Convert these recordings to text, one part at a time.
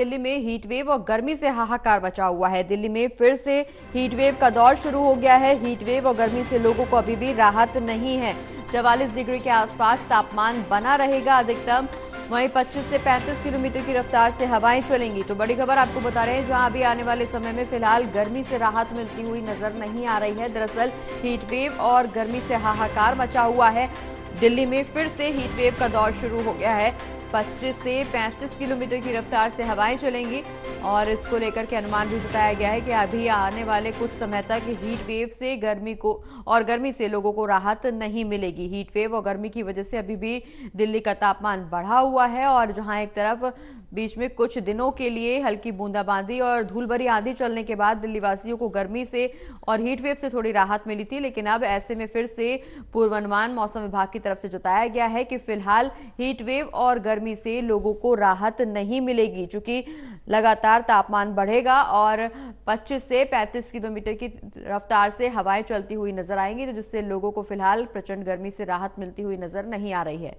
दिल्ली में heat wave और गर्मी से हाहाकार बचा हुआ है दिल्ली में फिर से हीट वेव का दौर शुरू हो गया है हीट वेव और गर्मी से लोगों को अभी भी राहत नहीं है चवालीस डिग्री के आसपास तापमान बना रहेगा अधिकतम वहीं 25 से 35 किलोमीटर की रफ्तार से हवाएं चलेंगी तो बड़ी खबर आपको बता रहे हैं जहां अभी आने वाले समय में फिलहाल गर्मी से राहत मिलती हुई नजर नहीं आ रही है दरअसल हीट वेव और गर्मी से हाहाकार मचा हुआ है दिल्ली में फिर से हीट वेव का दौर शुरू हो गया है 25 से 35 किलोमीटर की रफ्तार से हवाएं चलेंगी और इसको लेकर के अनुमान भी जताया गया है कि अभी आने वाले कुछ समय तक हीट वेव से गर्मी को और गर्मी से लोगों को राहत नहीं मिलेगी हीट वेव और गर्मी की वजह से अभी भी दिल्ली का तापमान बढ़ा हुआ है और जहां एक तरफ बीच में कुछ दिनों के लिए हल्की बूंदाबांदी और धूल भरी आंधी चलने के बाद दिल्ली वासियों को गर्मी से और हीट वेव से थोड़ी राहत मिली थी लेकिन अब ऐसे में फिर से पूर्वानुमान मौसम विभाग की तरफ से जताया गया है कि फिलहाल हीट वेव और गर्मी गर्मी से लोगों को राहत नहीं मिलेगी चूंकि लगातार तापमान बढ़ेगा और 25 से 35 किलोमीटर की रफ्तार से हवाएं चलती हुई नजर आएंगी जिससे लोगों को फिलहाल प्रचंड गर्मी से राहत मिलती हुई नजर नहीं आ रही है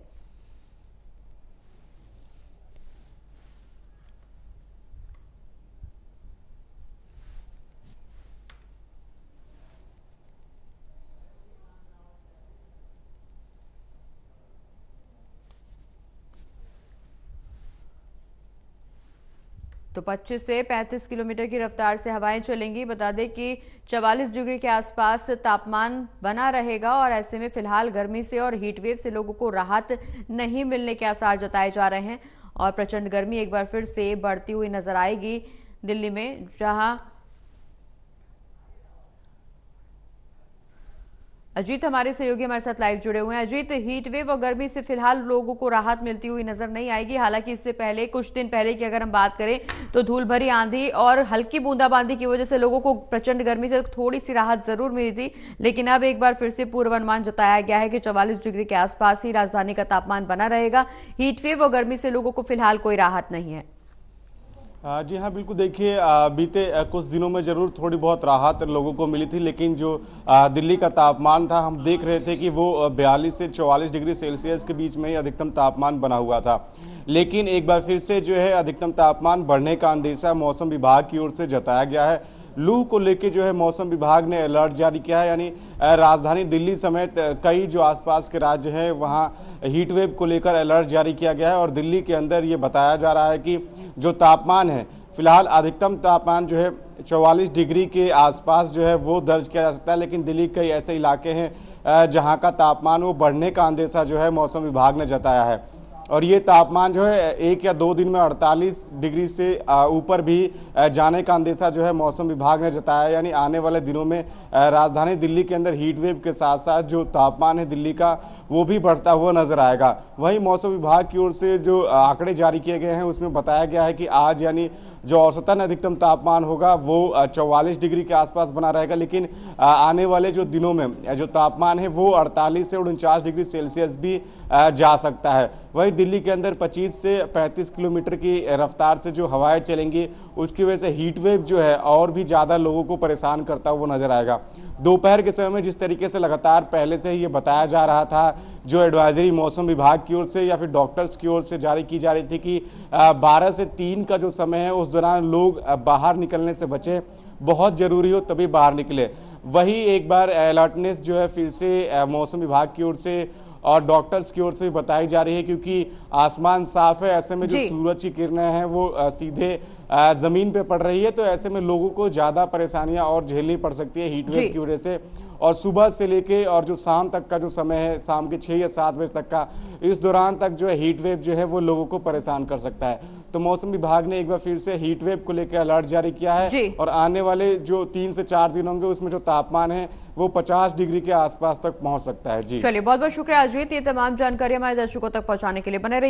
तो 25 से 35 किलोमीटर की रफ्तार से हवाएं चलेंगी बता दें कि 44 डिग्री के आसपास तापमान बना रहेगा और ऐसे में फिलहाल गर्मी से और हीटवेव से लोगों को राहत नहीं मिलने के आसार जताए जा रहे हैं और प्रचंड गर्मी एक बार फिर से बढ़ती हुई नजर आएगी दिल्ली में जहां अजीत हमारे सहयोगी हमारे साथ लाइव जुड़े हुए हैं अजीत हीट वेव और गर्मी से फिलहाल लोगों को राहत मिलती हुई नजर नहीं आएगी हालांकि इससे पहले कुछ दिन पहले की अगर हम बात करें तो धूल भरी आंधी और हल्की बूंदाबांदी की वजह से लोगों को प्रचंड गर्मी से थोड़ी सी राहत जरूर मिली थी लेकिन अब एक बार फिर से पूर्वानुमान जताया गया है कि चौवालीस डिग्री के आसपास ही राजधानी का तापमान बना रहेगा हीटवेव और गर्मी से लोगों को फिलहाल कोई राहत नहीं है जी हाँ बिल्कुल देखिए बीते कुछ दिनों में ज़रूर थोड़ी बहुत राहत लोगों को मिली थी लेकिन जो दिल्ली का तापमान था हम देख रहे थे कि वो 42 से 44 डिग्री सेल्सियस के बीच में ही अधिकतम तापमान बना हुआ था लेकिन एक बार फिर से जो है अधिकतम तापमान बढ़ने का अंदेशा मौसम विभाग की ओर से जताया गया है लू को लेकर जो है मौसम विभाग ने अलर्ट जारी किया है यानी राजधानी दिल्ली समेत कई जो आसपास के राज्य हैं वहाँ हीट वेव को लेकर अलर्ट जारी किया गया है और दिल्ली के अंदर ये बताया जा रहा है कि जो तापमान है फिलहाल अधिकतम तापमान जो है 44 डिग्री के आसपास जो है वो दर्ज किया जा सकता है लेकिन दिल्ली कई ऐसे इलाके हैं जहां का तापमान वो बढ़ने का अंदेशा जो है मौसम विभाग ने जताया है और ये तापमान जो है एक या दो दिन में 48 डिग्री से ऊपर भी जाने का अंदेशा जो है मौसम विभाग ने जताया यानी आने वाले दिनों में राजधानी दिल्ली के अंदर हीट वेव के साथ साथ जो तापमान है दिल्ली का वो भी बढ़ता हुआ नजर आएगा वहीं मौसम विभाग की ओर से जो आंकड़े जारी किए गए हैं उसमें बताया गया है कि आज यानी जो औसतन अधिकतम तापमान होगा वो 44 डिग्री के आसपास बना रहेगा लेकिन आने वाले जो दिनों में जो तापमान है वो 48 से उनचास डिग्री सेल्सियस भी जा सकता है वहीं दिल्ली के अंदर 25 से 35 किलोमीटर की रफ्तार से जो हवाएं चलेंगी उसकी वजह से हीट वेव जो है और भी ज़्यादा लोगों को परेशान करता हुआ नज़र आएगा दोपहर के समय में जिस तरीके से लगातार पहले से ही ये बताया जा रहा था जो एडवाइजरी मौसम विभाग की ओर से या फिर डॉक्टर्स की ओर से जारी की जा रही थी कि 12 से 3 का जो समय है उस दौरान लोग बाहर निकलने से बचें बहुत ज़रूरी हो तभी बाहर निकले वही एक बार अलर्टनेस जो है फिर से मौसम विभाग की ओर से और डॉक्टर्स की ओर से भी बताई जा रही है क्योंकि आसमान साफ है ऐसे में जो सूरज की किरणें हैं वो सीधे जमीन पे पड़ रही है तो ऐसे में लोगों को ज्यादा परेशानियां और झेलनी पड़ सकती है हीटवेव की वजह से और सुबह से लेके और जो शाम तक का जो समय है शाम के छः या सात बजे तक का इस दौरान तक जो है हीट वेव जो है वो लोगों को परेशान कर सकता है तो मौसम विभाग ने एक बार फिर से हीट वेव को लेकर अलर्ट जारी किया है और आने वाले जो तीन से चार दिन होंगे उसमें जो तापमान है वो 50 डिग्री के आसपास तक पहुंच सकता है जी चलिए बहुत बहुत शुक्रिया अजीत ये तमाम जानकारी हमारे दर्शकों तक पहुंचाने के लिए बने रही